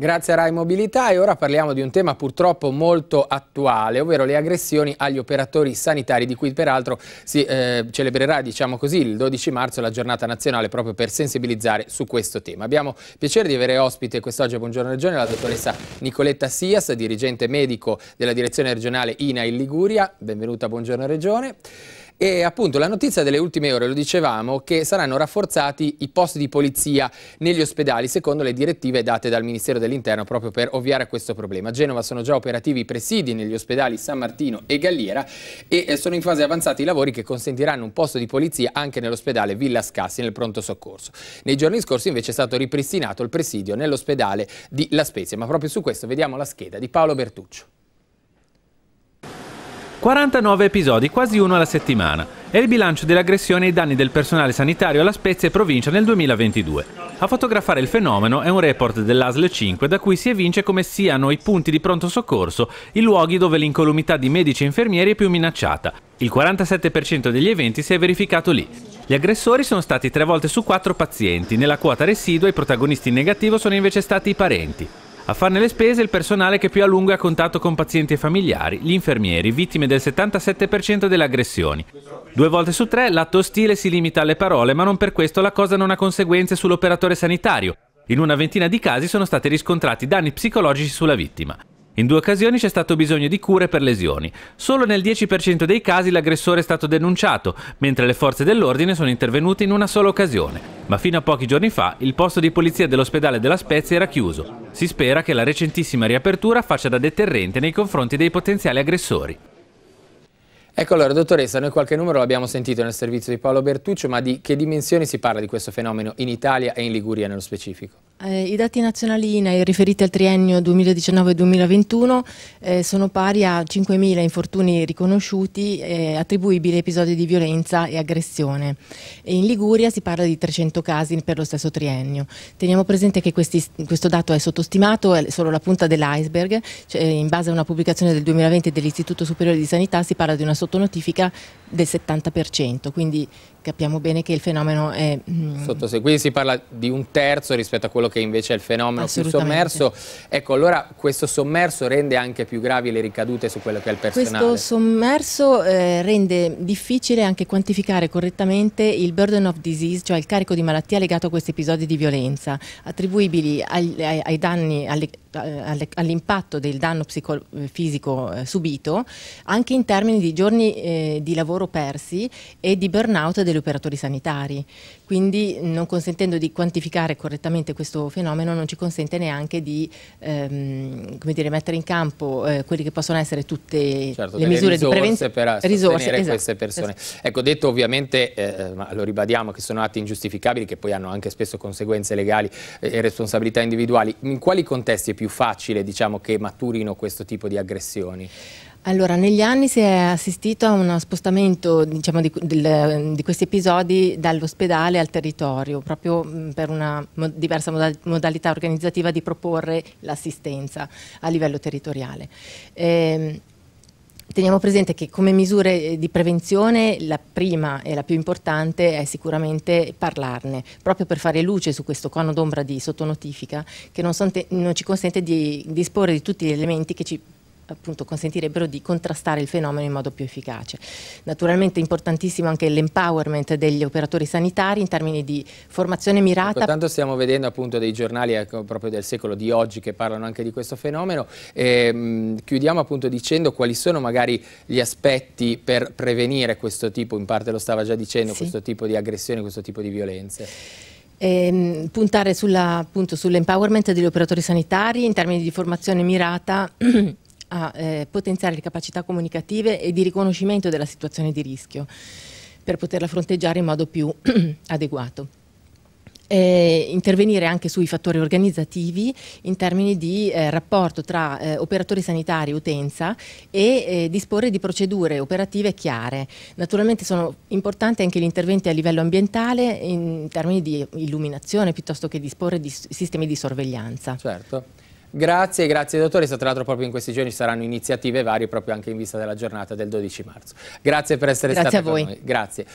Grazie a Rai Mobilità e ora parliamo di un tema purtroppo molto attuale, ovvero le aggressioni agli operatori sanitari, di cui peraltro si eh, celebrerà diciamo così, il 12 marzo la giornata nazionale proprio per sensibilizzare su questo tema. Abbiamo piacere di avere ospite quest'oggi a Buongiorno Regione la dottoressa Nicoletta Sias, dirigente medico della direzione regionale INA in Liguria. Benvenuta Buongiorno Regione. E appunto la notizia delle ultime ore, lo dicevamo, che saranno rafforzati i posti di polizia negli ospedali secondo le direttive date dal Ministero dell'Interno proprio per ovviare a questo problema. A Genova sono già operativi i presidi negli ospedali San Martino e Galliera e eh, sono in fase avanzata i lavori che consentiranno un posto di polizia anche nell'ospedale Villa Scassi nel pronto soccorso. Nei giorni scorsi invece è stato ripristinato il presidio nell'ospedale di La Spezia, ma proprio su questo vediamo la scheda di Paolo Bertuccio. 49 episodi, quasi uno alla settimana. È il bilancio dell'aggressione ai danni del personale sanitario alla Spezia e provincia nel 2022. A fotografare il fenomeno è un report dell'ASL 5 da cui si evince come siano i punti di pronto soccorso i luoghi dove l'incolumità di medici e infermieri è più minacciata. Il 47% degli eventi si è verificato lì. Gli aggressori sono stati tre volte su quattro pazienti, nella quota residua i protagonisti in negativo sono invece stati i parenti. A farne le spese il personale che più a lungo è a contatto con pazienti e familiari, gli infermieri, vittime del 77% delle aggressioni. Due volte su tre l'atto ostile si limita alle parole, ma non per questo la cosa non ha conseguenze sull'operatore sanitario. In una ventina di casi sono stati riscontrati danni psicologici sulla vittima. In due occasioni c'è stato bisogno di cure per lesioni. Solo nel 10% dei casi l'aggressore è stato denunciato, mentre le forze dell'ordine sono intervenute in una sola occasione ma fino a pochi giorni fa il posto di polizia dell'ospedale della Spezia era chiuso. Si spera che la recentissima riapertura faccia da deterrente nei confronti dei potenziali aggressori. Ecco allora, dottoressa, noi qualche numero l'abbiamo sentito nel servizio di Paolo Bertuccio, ma di che dimensioni si parla di questo fenomeno in Italia e in Liguria nello specifico? Eh, I dati nazionali INAI riferiti al triennio 2019-2021 eh, sono pari a 5.000 infortuni riconosciuti eh, attribuibili a episodi di violenza e aggressione. E in Liguria si parla di 300 casi per lo stesso triennio. Teniamo presente che questi, questo dato è sottostimato, è solo la punta dell'iceberg. Cioè, in base a una pubblicazione del 2020 dell'Istituto Superiore di Sanità si parla di una sottonotifica del 70%, quindi capiamo bene che il fenomeno è... Mm, Sottose, quindi si parla di un terzo rispetto a quello che invece è il fenomeno più sommerso. Ecco, allora questo sommerso rende anche più gravi le ricadute su quello che è il personale. Questo sommerso eh, rende difficile anche quantificare correttamente il burden of disease, cioè il carico di malattia legato a questi episodi di violenza, attribuibili ai, ai, ai danni, alle eh, all'impatto del danno psicofisico eh, eh, subito anche in termini di giorni eh, di lavoro persi e di burnout degli operatori sanitari. Quindi non consentendo di quantificare correttamente questo fenomeno non ci consente neanche di ehm, dire, mettere in campo eh, quelle che possono essere tutte certo, le misure di prevenzione per risorse, esatto, queste persone. Esatto. Ecco, detto ovviamente, eh, ma lo ribadiamo, che sono atti ingiustificabili che poi hanno anche spesso conseguenze legali e responsabilità individuali. In quali contesti più facile diciamo, che maturino questo tipo di aggressioni? Allora, negli anni si è assistito a uno spostamento diciamo, di, di, di, questi episodi dall'ospedale al territorio, proprio mm, per una diversa modalità organizzativa di proporre l'assistenza a livello territoriale. E, ehm, Teniamo presente che come misure eh, di prevenzione la prima e la più importante è sicuramente parlarne, proprio per fare luce su questo cono d'ombra di sottonotifica che non, non, ci consente di disporre di tutti gli elementi che ci appunto consentirebbero di contrastare il fenomeno in modo più efficace. Naturalmente è importantissimo anche l'empowerment degli operatori sanitari in termini di formazione mirata. Tanto stiamo vedendo appunto dei giornali ecco, proprio del secolo di oggi che parlano anche di questo fenomeno. E, ehm, mh, chiudiamo appunto dicendo quali sono magari gli aspetti per prevenire questo tipo, in parte lo stava già dicendo, sì. questo tipo di aggressioni, questo tipo di violenze. E, ehm, puntare sull'empowerment degli operatori sanitari in termini di formazione mirata a eh, potenziare le capacità comunicative e di riconoscimento della situazione di rischio per poterla fronteggiare in modo più adeguato. E intervenire anche sui fattori organizzativi in termini di eh, rapporto tra eh, operatori sanitari e utenza e eh, disporre di procedure operative chiare. Naturalmente sono importanti anche gli interventi a livello ambientale in termini di illuminazione piuttosto che disporre di sistemi di sorveglianza. Certo. Grazie, grazie dottore. Tra l'altro proprio in questi giorni ci saranno iniziative varie proprio anche in vista della giornata del 12 marzo. Grazie per essere grazie stati con noi. Grazie. a voi.